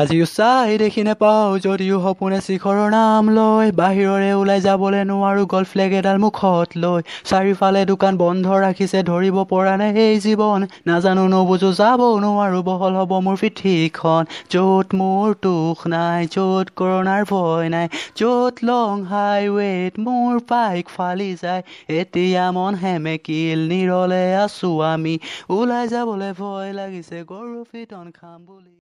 আজিও চাই দেখি নেপাওঁ যদিও সপোনে শিখৰৰ নাম লয় বাহিৰৰে ওলাই যাবলৈ নোৱাৰো গল্ফ লেগ এডাল মুখত লৈ চাৰিওফালে দোকান বন্ধ ৰাখিছে ধৰিব পৰা নাই সেই জীৱন নাজানো নবুজো যাব নোৱাৰো বহল হ'ব মোৰ পিঠিখন য'ত মোৰ দুখ নাই য'ত কৰোণাৰ ভয় নাই য'ত লং হাইৱেত মোৰ বাইক ফালি যায় এতিয়া মন হেমেকিল নিৰলে আছো আমি ওলাই যাবলৈ ভয় লাগিছে গৰু ফিটন খাম বুলি